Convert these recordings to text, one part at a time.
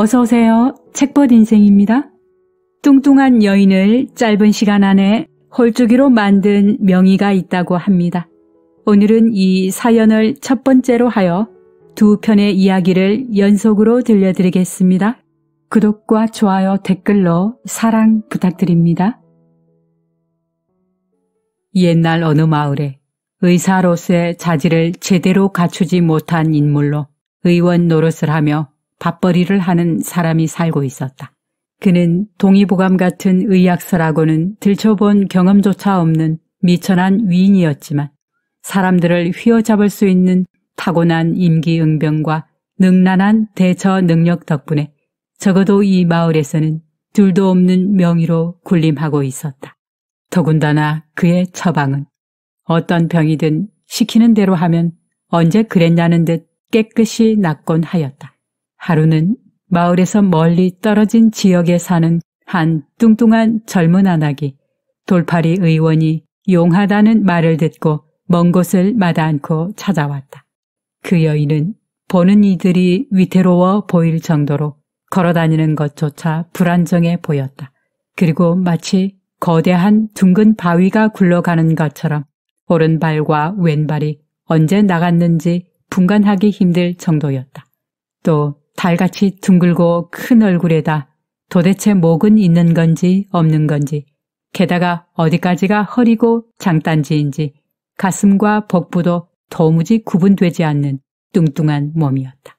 어서오세요. 책벗 인생입니다. 뚱뚱한 여인을 짧은 시간 안에 홀쭉이로 만든 명의가 있다고 합니다. 오늘은 이 사연을 첫 번째로 하여 두 편의 이야기를 연속으로 들려드리겠습니다. 구독과 좋아요 댓글로 사랑 부탁드립니다. 옛날 어느 마을에 의사로서의 자질을 제대로 갖추지 못한 인물로 의원 노릇을 하며 밥벌이를 하는 사람이 살고 있었다. 그는 동의보감 같은 의약서라고는 들춰본 경험조차 없는 미천한 위인이었지만 사람들을 휘어잡을 수 있는 타고난 임기응변과 능란한 대처 능력 덕분에 적어도 이 마을에서는 둘도 없는 명의로 군림하고 있었다. 더군다나 그의 처방은 어떤 병이든 시키는 대로 하면 언제 그랬냐는 듯 깨끗이 낫곤 하였다. 하루는 마을에서 멀리 떨어진 지역에 사는 한 뚱뚱한 젊은 아낙이 돌팔이 의원이 용하다는 말을 듣고 먼 곳을 마다않고 찾아왔다. 그 여인은 보는 이들이 위태로워 보일 정도로 걸어다니는 것조차 불안정해 보였다. 그리고 마치 거대한 둥근 바위가 굴러가는 것처럼 오른발과 왼발이 언제 나갔는지 분간하기 힘들 정도였다. 또 달같이 둥글고 큰 얼굴에다 도대체 목은 있는 건지 없는 건지 게다가 어디까지가 허리고 장단지인지 가슴과 복부도 도무지 구분되지 않는 뚱뚱한 몸이었다.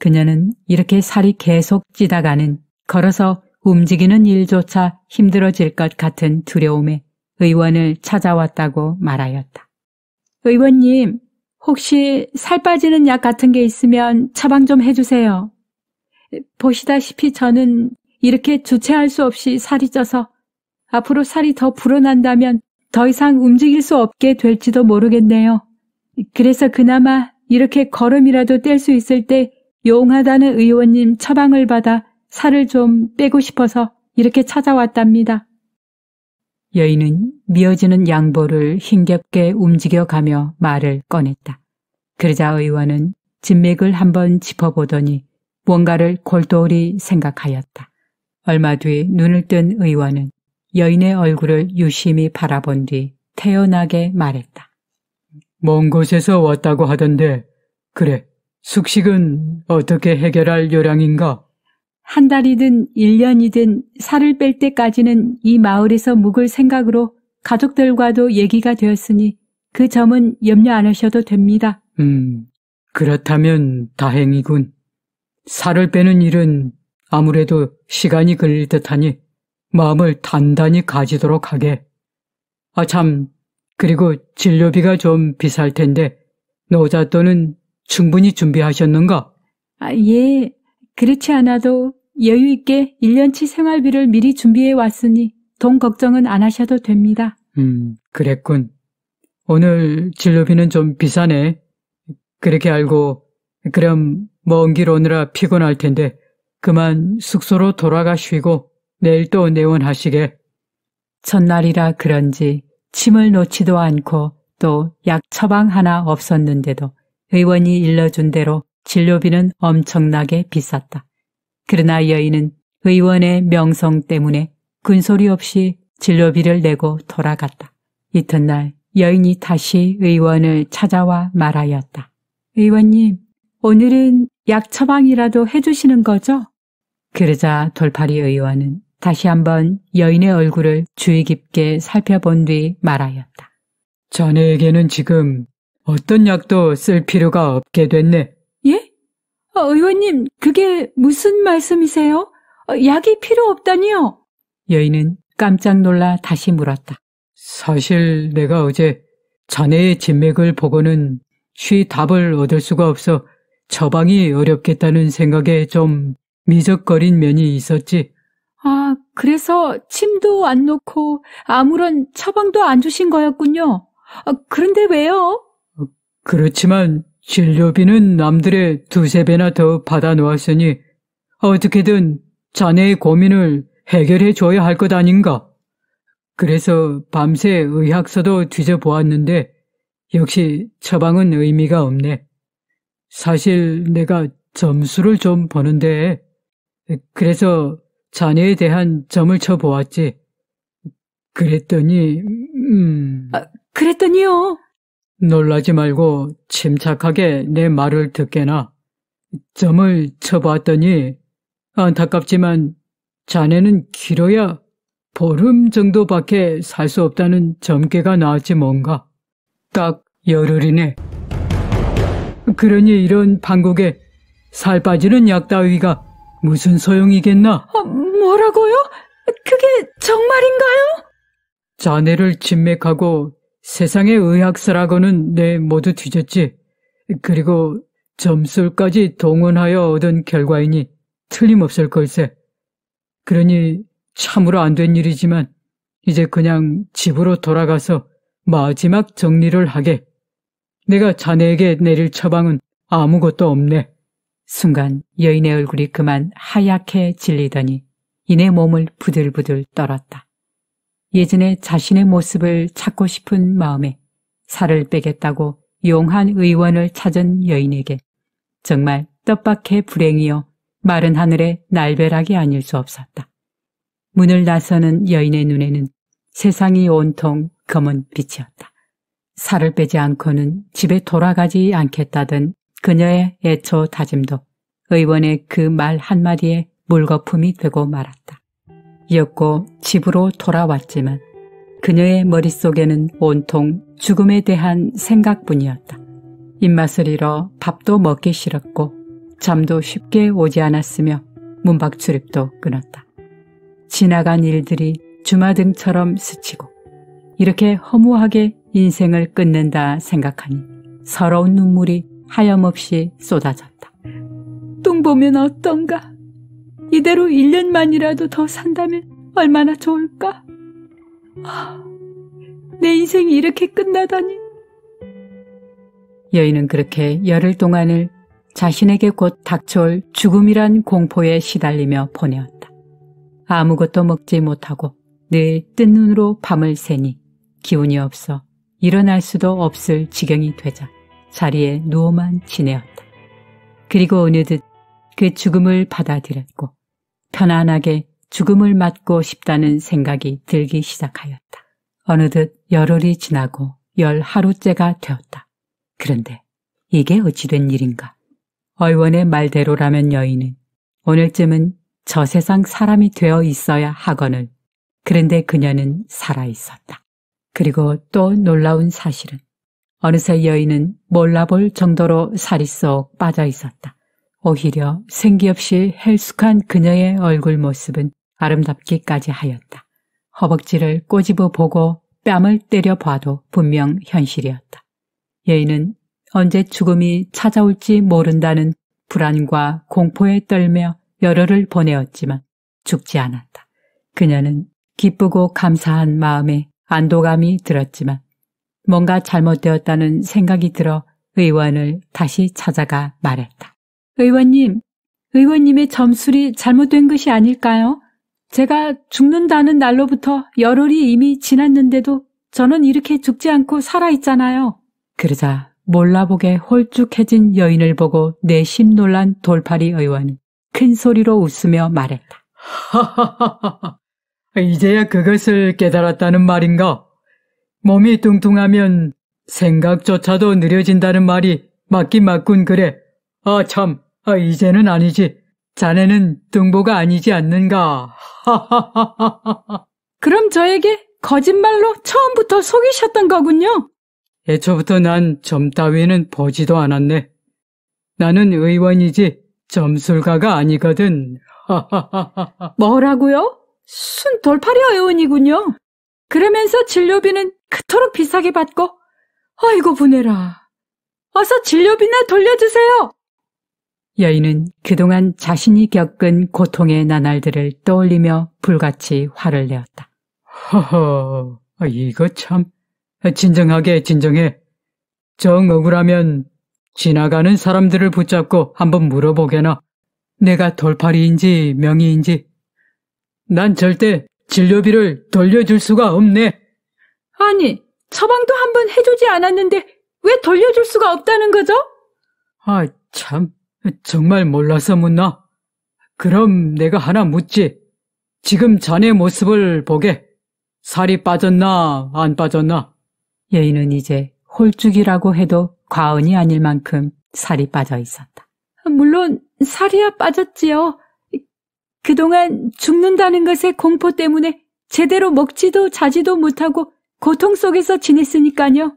그녀는 이렇게 살이 계속 찌다가는 걸어서 움직이는 일조차 힘들어질 것 같은 두려움에 의원을 찾아왔다고 말하였다. 의원님, 혹시 살 빠지는 약 같은 게 있으면 처방 좀 해주세요. 보시다시피 저는 이렇게 주체할 수 없이 살이 쪄서 앞으로 살이 더 불어난다면 더 이상 움직일 수 없게 될지도 모르겠네요. 그래서 그나마 이렇게 걸음이라도 뗄 수 있을 때 용하다는 의원님 처방을 받아 살을 좀 빼고 싶어서 이렇게 찾아왔답니다. 여인은 미어지는 양보를 힘겹게 움직여가며 말을 꺼냈다. 그러자 의원은 진맥을 한번 짚어보더니 뭔가를 골똘히 생각하였다. 얼마 뒤 눈을 뜬 의원은 여인의 얼굴을 유심히 바라본 뒤 태연하게 말했다. 먼 곳에서 왔다고 하던데, 그래, 숙식은 어떻게 해결할 요량인가? 한 달이든 1년이든 살을 뺄 때까지는 이 마을에서 묵을 생각으로 가족들과도 얘기가 되었으니 그 점은 염려 안 하셔도 됩니다. 음, 그렇다면 다행이군. 살을 빼는 일은 아무래도 시간이 걸릴 듯하니 마음을 단단히 가지도록 하게. 아, 참, 그리고 진료비가 좀 비쌀 텐데, 노자 또는 충분히 준비하셨는가? 아, 예, 그렇지 않아도 여유 있게 1년치 생활비를 미리 준비해 왔으니 돈 걱정은 안 하셔도 됩니다. 음, 그랬군. 오늘 진료비는 좀 비싸네. 그렇게 알고 그럼 먼길 뭐 오느라 피곤할 텐데 그만 숙소로 돌아가 쉬고 내일 또 내원하시게. 첫날이라 그런지 침을 놓지도 않고 또 약 처방 하나 없었는데도 의원이 일러준 대로 진료비는 엄청나게 비쌌다. 그러나 여인은 의원의 명성 때문에 군소리 없이 진로비를 내고 돌아갔다. 이튿날 여인이 다시 의원을 찾아와 말하였다. 의원님, 오늘은 약 처방이라도 해주시는 거죠? 그러자 돌팔이 의원은 다시 한번 여인의 얼굴을 주의 깊게 살펴본 뒤 말하였다. 자네에게는 지금 어떤 약도 쓸 필요가 없게 됐네. 어, 의원님, 그게 무슨 말씀이세요? 어, 약이 필요 없다니요? 여인은 깜짝 놀라 다시 물었다. 사실 내가 어제 자네의 진맥을 보고는 쉬 답을 얻을 수가 없어 처방이 어렵겠다는 생각에 좀 미적거린 면이 있었지. 아, 그래서 침도 안 놓고 아무런 처방도 안 주신 거였군요. 아, 그런데 왜요? 그렇지만 진료비는 남들의 두세 배나 더 받아 놓았으니 어떻게든 자네의 고민을 해결해 줘야 할 것 아닌가. 그래서 밤새 의학서도 뒤져보았는데 역시 처방은 의미가 없네. 사실 내가 점수를 좀보는데 그래서 자네에 대한 점을 쳐보았지. 그랬더니 음... 아, 그랬더니요. 놀라지 말고 침착하게 내 말을 듣게나. 점을 쳐봤더니 안타깝지만 자네는 길어야 보름 정도밖에 살 수 없다는 점괘가 나왔지 뭔가. 딱 열흘이네. 그러니 이런 방국에 살 빠지는 약 따위가 무슨 소용이겠나? 어, 뭐라고요? 그게 정말인가요? 자네를 침맥하고 세상의 의학사라고는 내 네, 모두 뒤졌지. 그리고 점술까지 동원하여 얻은 결과이니 틀림없을 걸세. 그러니 참으로 안 된 일이지만 이제 그냥 집으로 돌아가서 마지막 정리를 하게. 내가 자네에게 내릴 처방은 아무것도 없네. 순간 여인의 얼굴이 그만 하얗게 질리더니 이내 몸을 부들부들 떨었다. 예전에 자신의 모습을 찾고 싶은 마음에 살을 빼겠다고 용한 의원을 찾은 여인에게 정말 떳밖의 불행이요 마른 하늘의 날벼락이 아닐 수 없었다. 문을 나서는 여인의 눈에는 세상이 온통 검은 빛이었다. 살을 빼지 않고는 집에 돌아가지 않겠다던 그녀의 애초 다짐도 의원의 그 말 한마디에 물거품이 되고 말았다. 이었고 집으로 돌아왔지만 그녀의 머릿속에는 온통 죽음에 대한 생각뿐이었다. 입맛을 잃어 밥도 먹기 싫었고 잠도 쉽게 오지 않았으며 문밖 출입도 끊었다. 지나간 일들이 주마등처럼 스치고 이렇게 허무하게 인생을 끝낸다 생각하니 서러운 눈물이 하염없이 쏟아졌다. 뚱 보면 어떤가? 이대로 1년만이라도 더 산다면 얼마나 좋을까? 아, 내 인생이 이렇게 끝나다니. 여인은 그렇게 열흘 동안을 자신에게 곧 닥쳐올 죽음이란 공포에 시달리며 보내었다. 아무것도 먹지 못하고 늘 뜬 눈으로 밤을 새니 기운이 없어 일어날 수도 없을 지경이 되자 자리에 누워만 지내었다. 그리고 어느듯 그 죽음을 받아들였고 편안하게 죽음을 맞고 싶다는 생각이 들기 시작하였다. 어느덧 열흘이 지나고 열 하루째가 되었다. 그런데 이게 어찌된 일인가? 의원의 말대로라면 여인은 오늘쯤은 저 세상 사람이 되어 있어야 하거늘. 그런데 그녀는 살아 있었다. 그리고 또 놀라운 사실은 어느새 여인은 몰라볼 정도로 살이 쏙 빠져 있었다. 오히려 생기 없이 헬쑥한 그녀의 얼굴 모습은 아름답기까지 하였다. 허벅지를 꼬집어 보고 뺨을 때려 봐도 분명 현실이었다. 여인은 언제 죽음이 찾아올지 모른다는 불안과 공포에 떨며 열흘을 보내었지만 죽지 않았다. 그녀는 기쁘고 감사한 마음에 안도감이 들었지만 뭔가 잘못되었다는 생각이 들어 의원을 다시 찾아가 말했다. 의원님, 의원님의 점술이 잘못된 것이 아닐까요? 제가 죽는다는 날로부터 열흘이 이미 지났는데도 저는 이렇게 죽지 않고 살아있잖아요. 그러자 몰라보게 홀쭉해진 여인을 보고 내심 놀란 돌팔이 의원은 큰 소리로 웃으며 말했다. 하하하하. 이제야 그것을 깨달았다는 말인가? 몸이 뚱뚱하면 생각조차도 느려진다는 말이 맞긴 맞군 그래. 아, 참, 아, 이제는 아니지. 자네는 등보가 아니지 않는가. 하하하하하. 그럼 저에게 거짓말로 처음부터 속이셨던 거군요. 애초부터 난 점 따위는 보지도 않았네. 나는 의원이지 점술가가 아니거든. 하하하하. 뭐라고요? 순 돌팔이 의원이군요. 그러면서 진료비는 그토록 비싸게 받고, 아이고 분해라. 어서 진료비나 돌려주세요. 여인은 그동안 자신이 겪은 고통의 나날들을 떠올리며 불같이 화를 내었다. 허허, 이거 참. 진정하게 진정해. 정 억울하면 지나가는 사람들을 붙잡고 한번 물어보게나. 내가 돌팔이인지 명의인지. 난 절대 진료비를 돌려줄 수가 없네. 아니, 처방도 한번 해주지 않았는데 왜 돌려줄 수가 없다는 거죠? 아, 참. 정말 몰라서 묻나? 그럼 내가 하나 묻지. 지금 자네 모습을 보게. 살이 빠졌나 안 빠졌나? 여인은 이제 홀쭉이라고 해도 과언이 아닐 만큼 살이 빠져 있었다. 물론 살이야 빠졌지요. 그동안 죽는다는 것의 공포 때문에 제대로 먹지도 자지도 못하고 고통 속에서 지냈으니까요.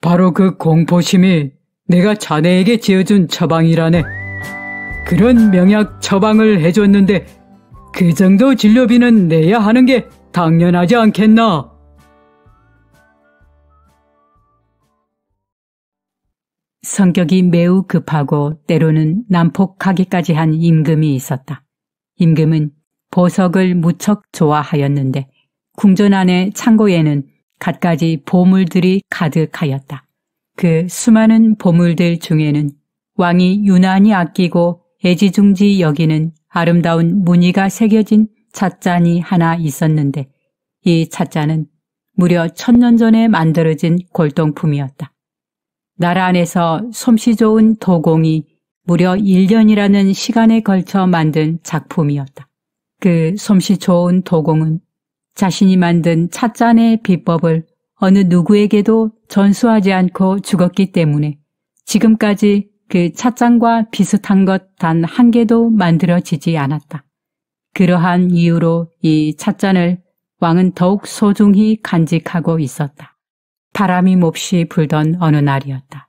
바로 그 공포심이 내가 자네에게 지어준 처방이라네. 그런 명약 처방을 해줬는데 그 정도 진료비는 내야 하는 게 당연하지 않겠나? 성격이 매우 급하고 때로는 난폭하기까지 한 임금이 있었다. 임금은 보석을 무척 좋아하였는데 궁전 안의 창고에는 갖가지 보물들이 가득하였다. 그 수많은 보물들 중에는 왕이 유난히 아끼고 애지중지 여기는 아름다운 무늬가 새겨진 찻잔이 하나 있었는데 이 찻잔은 무려 천 년 전에 만들어진 골동품이었다. 나라 안에서 솜씨 좋은 도공이 무려 1년이라는 시간에 걸쳐 만든 작품이었다. 그 솜씨 좋은 도공은 자신이 만든 찻잔의 비법을 어느 누구에게도 전수하지 않고 죽었기 때문에 지금까지 그 찻잔과 비슷한 것 단 한 개도 만들어지지 않았다. 그러한 이유로 이 찻잔을 왕은 더욱 소중히 간직하고 있었다. 바람이 몹시 불던 어느 날이었다.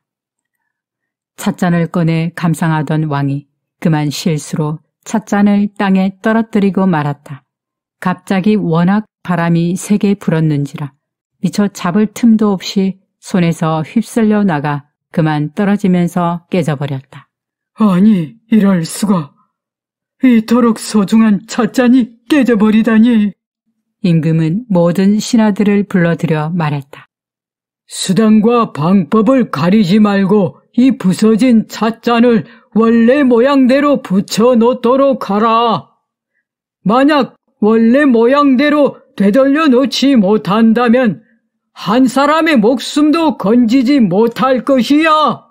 찻잔을 꺼내 감상하던 왕이 그만 실수로 찻잔을 땅에 떨어뜨리고 말았다. 갑자기 워낙 바람이 세게 불었는지라 미처 잡을 틈도 없이 손에서 휩쓸려 나가 그만 떨어지면서 깨져버렸다. 아니, 이럴 수가. 이토록 소중한 찻잔이 깨져버리다니. 임금은 모든 신하들을 불러들여 말했다. 수단과 방법을 가리지 말고 이 부서진 찻잔을 원래 모양대로 붙여놓도록 하라. 만약 원래 모양대로 되돌려 놓지 못한다면 한 사람의 목숨도 건지지 못할 것이야.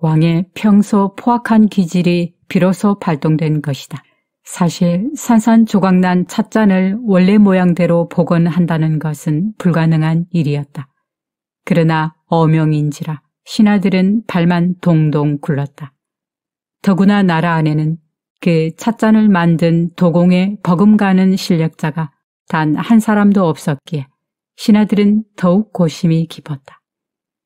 왕의 평소 포악한 기질이 비로소 발동된 것이다. 사실 산산조각난 찻잔을 원래 모양대로 복원한다는 것은 불가능한 일이었다. 그러나 어명인지라 신하들은 발만 동동 굴렀다. 더구나 나라 안에는 그 찻잔을 만든 도공의 버금가는 실력자가 단 한 사람도 없었기에 신하들은 더욱 고심이 깊었다.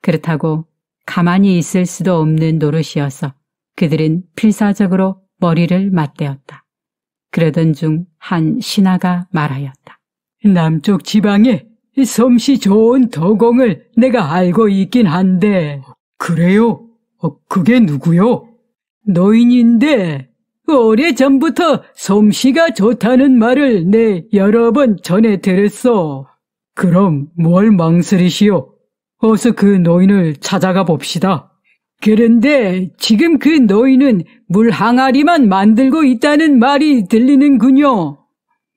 그렇다고 가만히 있을 수도 없는 노릇이어서 그들은 필사적으로 머리를 맞대었다. 그러던 중 한 신하가 말하였다. 남쪽 지방에 섬시 좋은 도공을 내가 알고 있긴 한데. 그래요? 어, 그게 누구요? 노인인데 오래전부터 솜씨가 좋다는 말을 내 여러 번 전해 들었어. 그럼 뭘 망설이시오? 어서 그 노인을 찾아가 봅시다. 그런데 지금 그 노인은 물 항아리만 만들고 있다는 말이 들리는군요.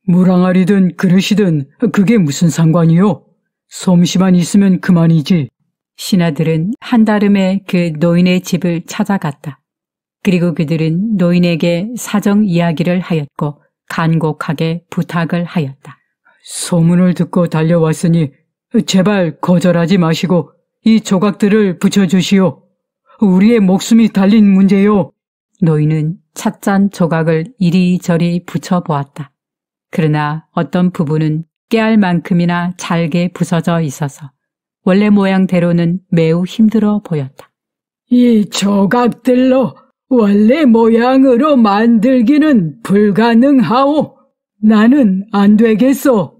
물 항아리든 그릇이든 그게 무슨 상관이요? 솜씨만 있으면 그만이지. 신하들은 한달음에 그 노인의 집을 찾아갔다. 그리고 그들은 노인에게 사정 이야기를 하였고 간곡하게 부탁을 하였다. 소문을 듣고 달려왔으니 제발 거절하지 마시고 이 조각들을 붙여주시오. 우리의 목숨이 달린 문제요. 노인은 찻잔 조각을 이리저리 붙여보았다. 그러나 어떤 부분은 깨알 만큼이나 잘게 부서져 있어서 원래 모양대로는 매우 힘들어 보였다. 이 조각들로 원래 모양으로 만들기는 불가능하오. 나는 안 되겠소.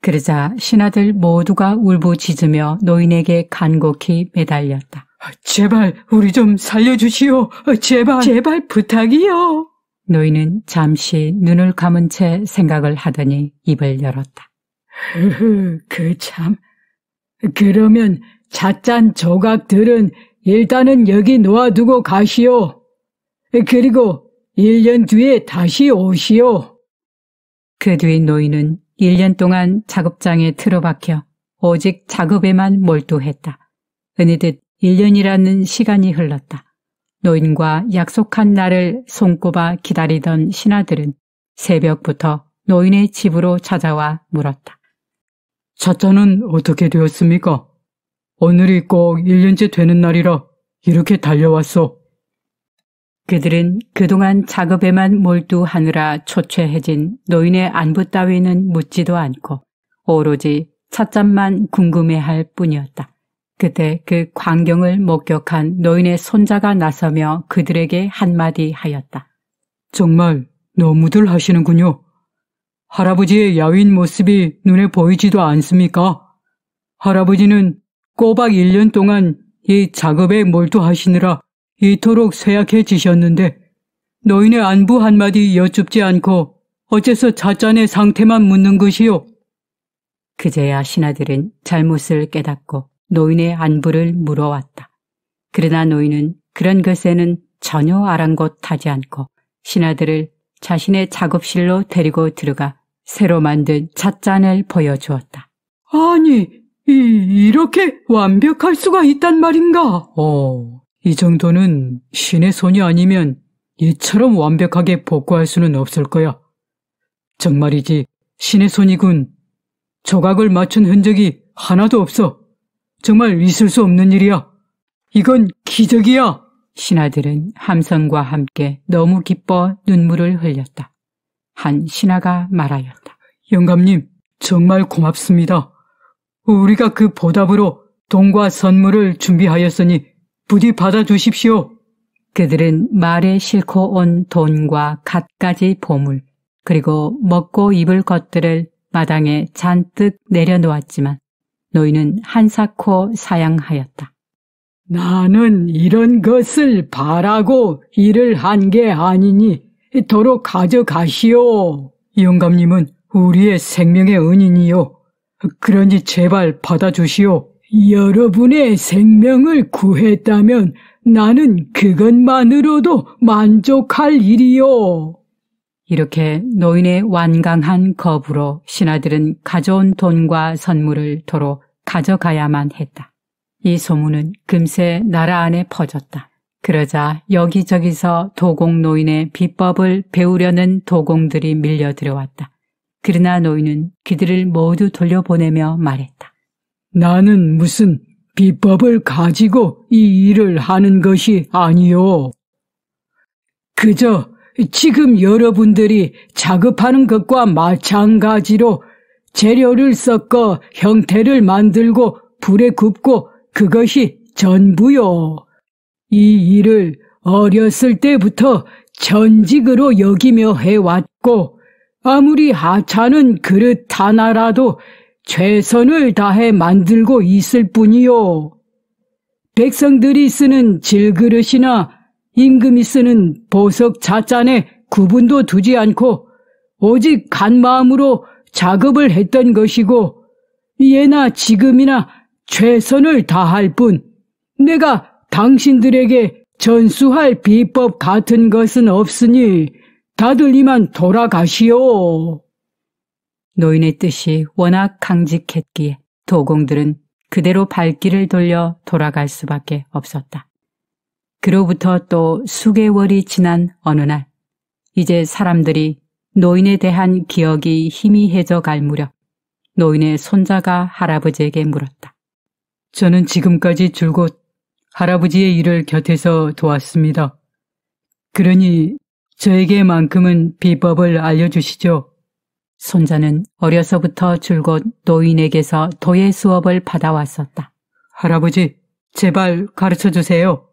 그러자 신하들 모두가 울부짖으며 노인에게 간곡히 매달렸다. 아, 제발 우리 좀 살려주시오. 아, 제발 제발 부탁이요. 노인은 잠시 눈을 감은 채 생각을 하더니 입을 열었다. 그 참. 그러면 잣짠 조각들은 일단은 여기 놓아두고 가시오. 그리고 1년 뒤에 다시 오시오. 그뒤 노인은 1년 동안 작업장에 틀어박혀 오직 작업에만 몰두했다. 은희듯 1년이라는 시간이 흘렀다. 노인과 약속한 날을 손꼽아 기다리던 신하들은 새벽부터 노인의 집으로 찾아와 물었다. 차차는 어떻게 되었습니까? 오늘이 꼭 1년째 되는 날이라 이렇게 달려왔어 그들은 그동안 작업에만 몰두하느라 초췌해진 노인의 안부 따위는 묻지도 않고 오로지 찻잔만 궁금해할 뿐이었다. 그때 그 광경을 목격한 노인의 손자가 나서며 그들에게 한마디 하였다. 정말 너무들 하시는군요. 할아버지의 야윈 모습이 눈에 보이지도 않습니까? 할아버지는 꼬박 1년 동안 이 작업에 몰두하시느라 이토록 쇠약해지셨는데 노인의 안부 한마디 여쭙지 않고 어째서 자잔의 상태만 묻는 것이요? 그제야 신하들은 잘못을 깨닫고 노인의 안부를 물어왔다. 그러나 노인은 그런 것에는 전혀 아랑곳하지 않고 신하들을 자신의 작업실로 데리고 들어가 새로 만든 찻잔을 보여주었다. 아니, 이, 이렇게 완벽할 수가 있단 말인가? 어, 이 정도는 신의 손이 아니면 이처럼 완벽하게 복구할 수는 없을 거야. 정말이지 신의 손이군. 조각을 맞춘 흔적이 하나도 없어. 정말 있을 수 없는 일이야. 이건 기적이야. 신하들은 함성과 함께 너무 기뻐 눈물을 흘렸다. 한 신하가 말하였다. 영감님, 정말 고맙습니다. 우리가 그 보답으로 돈과 선물을 준비하였으니 부디 받아주십시오. 그들은 말에 싣고 온 돈과 갖가지 보물, 그리고 먹고 입을 것들을 마당에 잔뜩 내려놓았지만 노인은 한사코 사양하였다. 나는 이런 것을 바라고 일을 한 게 아니니 도로 가져가시오. 영감님은 우리의 생명의 은인이요. 그러니 제발 받아주시오. 여러분의 생명을 구했다면 나는 그것만으로도 만족할 일이요. 이렇게 노인의 완강한 거부로 신하들은 가져온 돈과 선물을 도로 가져가야만 했다. 이 소문은 금세 나라 안에 퍼졌다. 그러자 여기저기서 도공 노인의 비법을 배우려는 도공들이 밀려 들어왔다. 그러나 노인은 그들을 모두 돌려보내며 말했다. 나는 무슨 비법을 가지고 이 일을 하는 것이 아니요. 그저 지금 여러분들이 작업하는 것과 마찬가지로 재료를 섞어 형태를 만들고 불에 굽고 그것이 전부요. 이 일을 어렸을 때부터 전직으로 여기며 해왔고 아무리 하찮은 그릇 하나라도 최선을 다해 만들고 있을 뿐이요. 백성들이 쓰는 질그릇이나 임금이 쓰는 보석 자잔에 구분도 두지 않고 오직 간 마음으로 작업을 했던 것이고 예나 지금이나 최선을 다할 뿐 내가 당신들에게 전수할 비법 같은 것은 없으니 다들 이만 돌아가시오. 노인의 뜻이 워낙 강직했기에 도공들은 그대로 발길을 돌려 돌아갈 수밖에 없었다. 그로부터 또 수개월이 지난 어느 날, 이제 사람들이 노인에 대한 기억이 희미해져 갈 무렵, 노인의 손자가 할아버지에게 물었다. 저는 지금까지 줄곧 할아버지의 일을 곁에서 도왔습니다. 그러니 저에게만큼은 비법을 알려주시죠. 손자는 어려서부터 줄곧 노인에게서 도예 수업을 받아왔었다. 할아버지, 제발 가르쳐 주세요.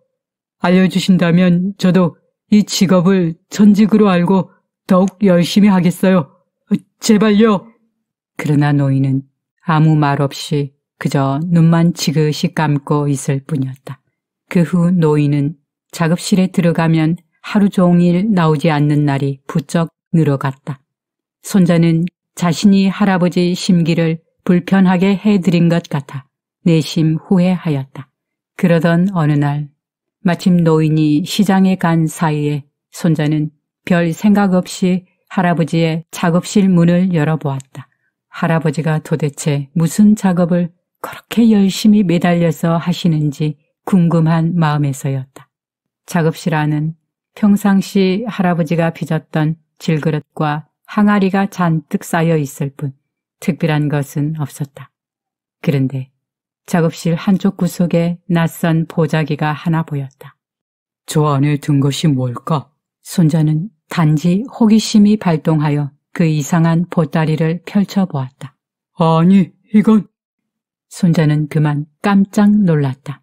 알려주신다면 저도 이 직업을 전직으로 알고 더욱 열심히 하겠어요. 제발요. 그러나 노인은 아무 말 없이 그저 눈만 지그시 감고 있을 뿐이었다. 그 후 노인은 작업실에 들어가면 하루 종일 나오지 않는 날이 부쩍 늘어갔다. 손자는 자신이 할아버지 심기를 불편하게 해드린 것 같아 내심 후회하였다. 그러던 어느 날 마침 노인이 시장에 간 사이에 손자는 별 생각 없이 할아버지의 작업실 문을 열어보았다. 할아버지가 도대체 무슨 작업을 그렇게 열심히 매달려서 하시는지 궁금한 마음에서였다. 작업실 안은 평상시 할아버지가 빚었던 질그릇과 항아리가 잔뜩 쌓여 있을 뿐 특별한 것은 없었다. 그런데 작업실 한쪽 구석에 낯선 보자기가 하나 보였다. 저 안에 든 것이 뭘까? 손자는 단지 호기심이 발동하여 그 이상한 보따리를 펼쳐보았다. 아니, 이건... 손자는 그만 깜짝 놀랐다.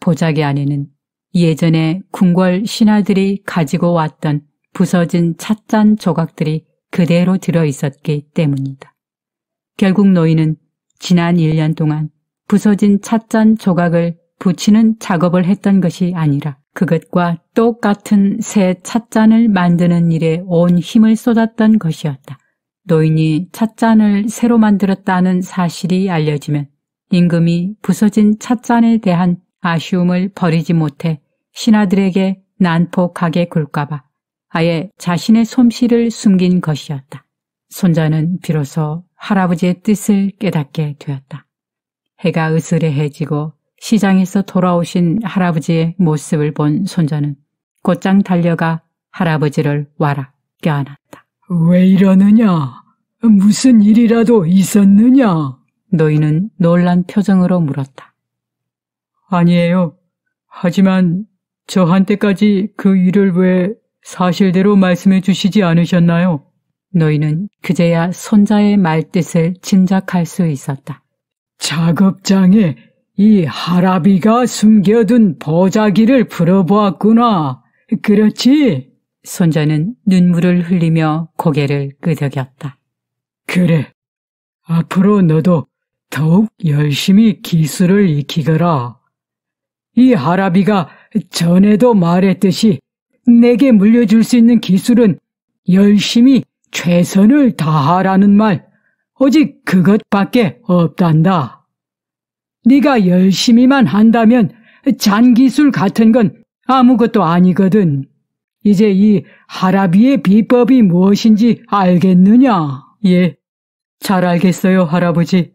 보자기 안에는 예전에 궁궐 신하들이 가지고 왔던 부서진 찻잔 조각들이 그대로 들어 있었기 때문이다. 결국 노인은 지난 1년 동안 부서진 찻잔 조각을 붙이는 작업을 했던 것이 아니라 그것과 똑같은 새 찻잔을 만드는 일에 온 힘을 쏟았던 것이었다. 노인이 찻잔을 새로 만들었다는 사실이 알려지면 임금이 부서진 찻잔에 대한 아쉬움을 버리지 못해 신하들에게 난폭하게 굴까봐 아예 자신의 솜씨를 숨긴 것이었다. 손자는 비로소 할아버지의 뜻을 깨닫게 되었다. 해가 으스레해지고 시장에서 돌아오신 할아버지의 모습을 본 손자는 곧장 달려가 할아버지를 와라 껴안았다. 왜 이러느냐? 무슨 일이라도 있었느냐? 노인은 놀란 표정으로 물었다. 아니에요. 하지만 저한테까지 그 일을 왜 사실대로 말씀해 주시지 않으셨나요? 너희는 그제야 손자의 말뜻을 짐작할 수 있었다. 작업장에 이 하라비가 숨겨둔 보자기를 풀어보았구나. 그렇지? 손자는 눈물을 흘리며 고개를 끄덕였다. 그래. 앞으로 너도 더욱 열심히 기술을 익히거라. 이 하라비가 전에도 말했듯이 내게 물려줄 수 있는 기술은 열심히 최선을 다하라는 말, 오직 그것밖에 없단다. 네가 열심히만 한다면 잔기술 같은 건 아무것도 아니거든. 이제 이 하라비의 비법이 무엇인지 알겠느냐? 예, 잘 알겠어요, 할아버지.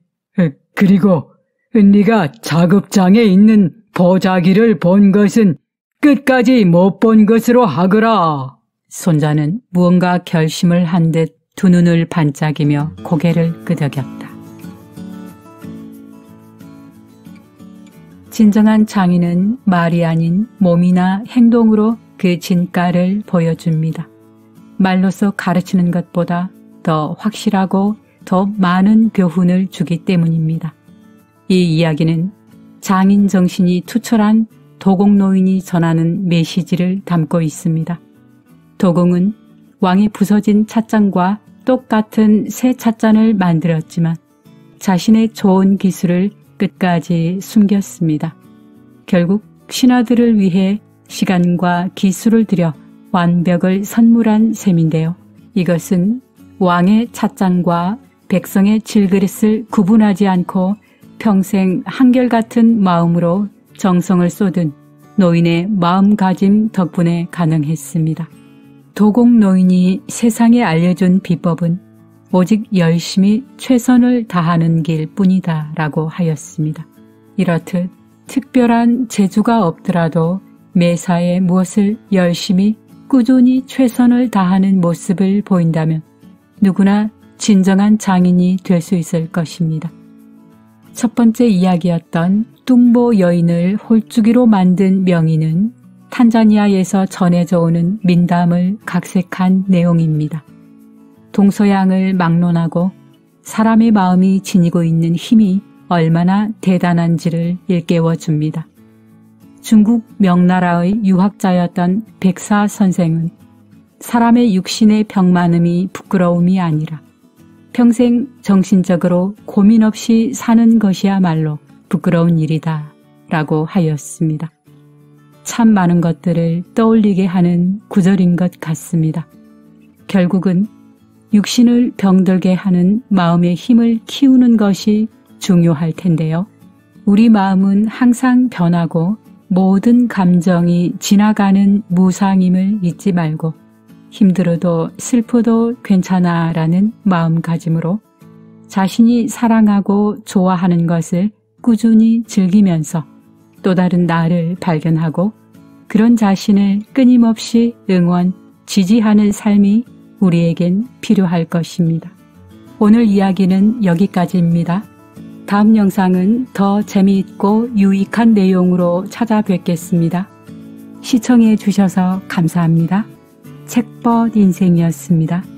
그리고 네가 작업장에 있는 보자기를 본 것은 끝까지 못 본 것으로 하거라. 손자는 무언가 결심을 한 듯 두 눈을 반짝이며 고개를 끄덕였다. 진정한 장인은 말이 아닌 몸이나 행동으로 그 진가를 보여줍니다. 말로서 가르치는 것보다 더 확실하고 더 많은 교훈을 주기 때문입니다. 이 이야기는 장인 정신이 투철한 도공노인이 전하는 메시지를 담고 있습니다. 도공은 왕이 부서진 찻잔과 똑같은 새 찻잔을 만들었지만 자신의 좋은 기술을 끝까지 숨겼습니다. 결국 신하들을 위해 시간과 기술을 들여 완벽을 선물한 셈인데요. 이것은 왕의 찻잔과 백성의 질그릇을 구분하지 않고 평생 한결같은 마음으로 정성을 쏟은 노인의 마음가짐 덕분에 가능했습니다. 도곡 노인이 세상에 알려준 비법은 오직 열심히 최선을 다하는 길 뿐이다 라고 하였습니다. 이렇듯 특별한 재주가 없더라도 매사에 무엇을 열심히 꾸준히 최선을 다하는 모습을 보인다면 누구나 진정한 장인이 될 수 있을 것입니다. 첫 번째 이야기였던 뚱보 여인을 홀쭉이로 만든 명의는 탄자니아에서 전해져 오는 민담을 각색한 내용입니다. 동서양을 막론하고 사람의 마음이 지니고 있는 힘이 얼마나 대단한지를 일깨워 줍니다. 중국 명나라의 유학자였던 백사 선생은 사람의 육신의 병만음이 부끄러움이 아니라 평생 정신적으로 고민 없이 사는 것이야말로 부끄러운 일이다 라고 하였습니다. 참 많은 것들을 떠올리게 하는 구절인 것 같습니다. 결국은 육신을 병들게 하는 마음의 힘을 키우는 것이 중요할 텐데요. 우리 마음은 항상 변하고 모든 감정이 지나가는 무상임을 잊지 말고 힘들어도 슬퍼도 괜찮아 라는 마음가짐으로 자신이 사랑하고 좋아하는 것을 꾸준히 즐기면서 또 다른 나를 발견하고 그런 자신을 끊임없이 응원, 지지하는 삶이 우리에겐 필요할 것입니다. 오늘 이야기는 여기까지입니다. 다음 영상은 더 재미있고 유익한 내용으로 찾아뵙겠습니다. 시청해 주셔서 감사합니다. 책벗 인생이었습니다.